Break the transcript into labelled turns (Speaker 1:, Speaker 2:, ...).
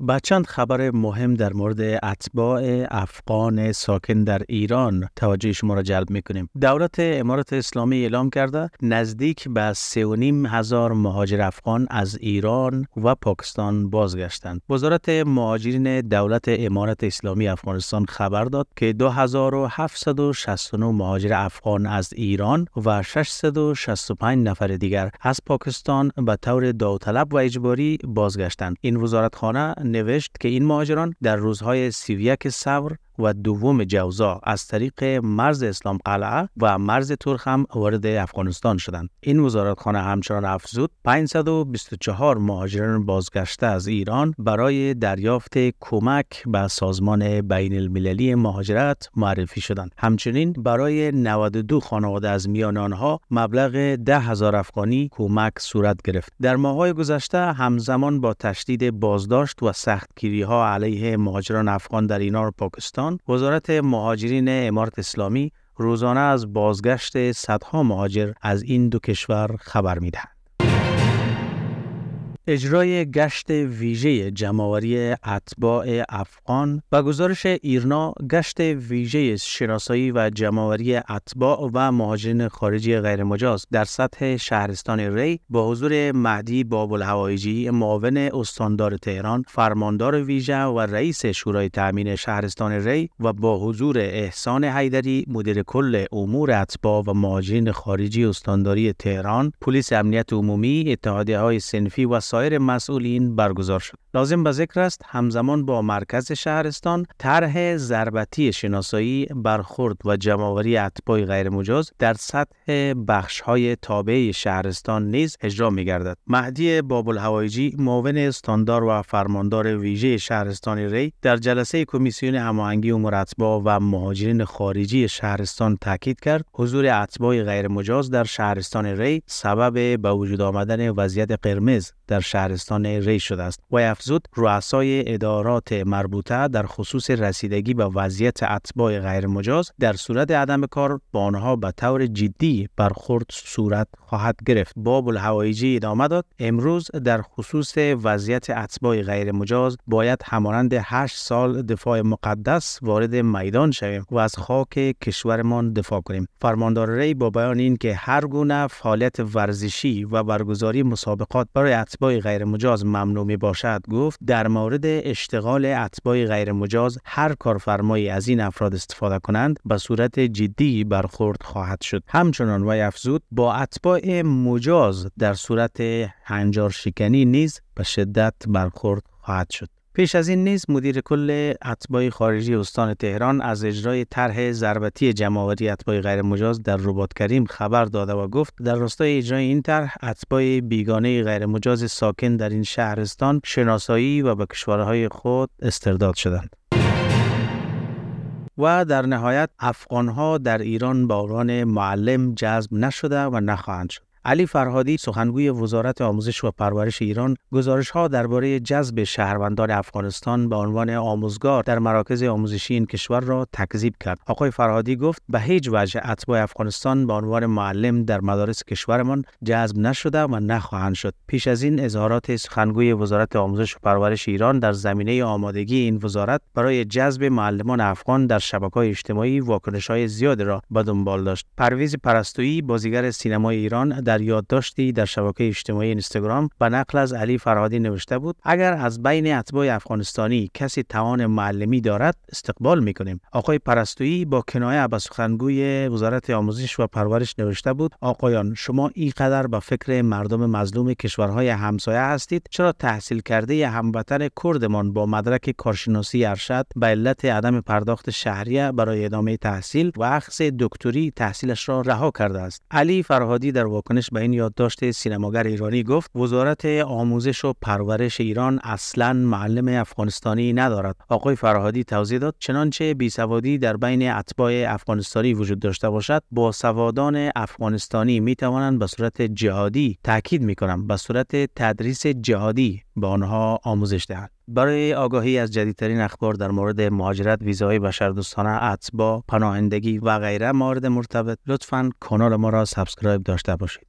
Speaker 1: با چند خبر مهم در مورد اتباع افغان ساکن در ایران توجه شما را جلب میکنیم دولت امارات اسلامی اعلام کرده نزدیک به 3.5 هزار مهاجر افغان از ایران و پاکستان بازگشتند وزارت مهاجرین دولت امارات اسلامی افغانستان خبر داد که 2769 مهاجر افغان از ایران و 665 نفر دیگر از پاکستان به طور داوطلب و اجباری بازگشتند این وزارتخانه نوشت که این مهاجران در روزهای سیویک صبر و دوم جوزا از طریق مرز اسلام قلعه و مرز ترخ هم وارد افغانستان شدند این وزارتخانه همچنان افزود 524 مهاجران بازگشته از ایران برای دریافت کمک به سازمان بین المللی مهاجرت معرفی شدند همچنین برای 92 خانواده از میان آنها مبلغ 10000 افغانی کمک صورت گرفت در ماهای گذشته همزمان با تشدید بازداشت و سختگیری ها علیه مهاجران افغان در اینار پاکستان ایران وزارت مهاجرین امارت اسلامی روزانه از بازگشت صدها مهاجر از این دو کشور خبر میدهد اجرای گشت ویژه جمعوری اتباع افغان و گزارش ایرنا گشت ویژه شناسایی و جمعآوری اتباع و مهاجرین خارجی غیرمجاز در سطح شهرستان ری با حضور مهدی بابالهوایجی معاون استاندار تهران فرماندار ویژه و رئیس شورای تامین شهرستان ری و با حضور احسان حیدری مدیر کل امور اتباع و مهاجرین خارجی استانداری تهران پلیس امنیت عمومی های سنفی و سا سایر مسئولین برگزار شد. لازم به ذکر است همزمان با مرکز شهرستان طرح ضربتی شناسایی برخورد و جمعآوری اتباع غیرمجاز در سطح بخش های تابع شهرستان نیز اجرا می گردد. مهدی بابالهوایجی معاون استاندار و فرماندار ویژه شهرستان ری در جلسه کمیسیون هماهنگی امور اتباع و مهاجرین خارجی شهرستان تاکید کرد حضور اتباع غیرمجاز در شهرستان ری سبب به وجود آمدن وضعیت قرمز در شهرستان ری شده است و افزود رؤسای ادارات مربوطه در خصوص رسیدگی به وضعیت اتباع غیرمجاز در صورت عدم کار با آنها به طور جدی برخورد صورت خواهد گرفت باب الهوایجی ادامه داد امروز در خصوص وضعیت اتباع غیرمجاز باید همانند هشت سال دفاع مقدس وارد میدان شویم و از خاک کشورمان دفاع کنیم فرماندار ری با بیان اینکه هر گونه فعالیت ورزشی و برگزاری مسابقات برای اتباع غیر مجاز ممنوع می باشد گفت در مورد اشتغال اتباع غیر مجاز هر کارفرمایی از این افراد استفاده کنند به صورت جدی برخورد خواهد شد همچنان وی افزود با اتباع مجاز در صورت هنجار شکنی نیز به شدت برخورد خواهد شد پیش از این نیز مدیر کل اتبای خارجی استان تهران از اجرای طرح ضربتی جمعآوری غیر غیرمجاز در رباط کریم خبر داده و گفت در راستای اجرای این طرح اتباع بیگانه غیرمجاز ساکن در این شهرستان شناسایی و به کشورهای خود استرداد شدند. و در نهایت افغانها در ایران به عنوان معلم جذب نشده و نخواهند شد. علی فرهادی سخنگوی وزارت آموزش و پرورش ایران ها درباره جذب شهروندان افغانستان به عنوان آموزگار در مراکز آموزشی این کشور را تکذیب کرد. آقای فرهادی گفت به هیچ وجه اتباع افغانستان به عنوان معلم در مدارس کشورمان جذب نشده و نخواهند شد. پیش از این اظهارات سخنگوی وزارت آموزش و پرورش ایران در زمینه آمادگی این وزارت برای جذب معلمان افغان در های اجتماعی های زیادی را به دنبال داشت. پرویز پرستویی بازیگر سینمای ایران در در یادداشتی در شبکه اجتماعی اینستاگرام به نقل از علی فرهادی نوشته بود اگر از بین اتباع افغانستانی کسی توان معلمی دارد استقبال میکنیم آقای پرستویی با کنایه به سخنگوی وزارت آموزش و پرورش نوشته بود آقایان شما اینقدر به فکر مردم مظلوم کشورهای همسایه هستید چرا تحصیل کرده هموطن کردمان با مدرک کارشناسی ارشد به علت عدم پرداخت شهریه برای ادامه تحصیل و اخذ دکتری تحصیلش را رها کرده است علی فرهادی در واکنش به این یادداشت سینماگر ایرانی گفت وزارت آموزش و پرورش ایران اصلا معلم افغانستانی ندارد آقای فرهادی توضیح داد چنانچه بیسوادی در بین اتباع افغانستانی وجود داشته باشد با سوادان افغانستانی می توانند به صورت جهادی تاکید می کنم به صورت تدریس جهادی به آنها آموزش دهند برای آگاهی از جدیدترین اخبار در مورد مهاجرت ویزای بشردوستانه اتباع پناهندگی و غیره مورد مرتبط لطفا کانال ما را سابسکرایب داشته باشید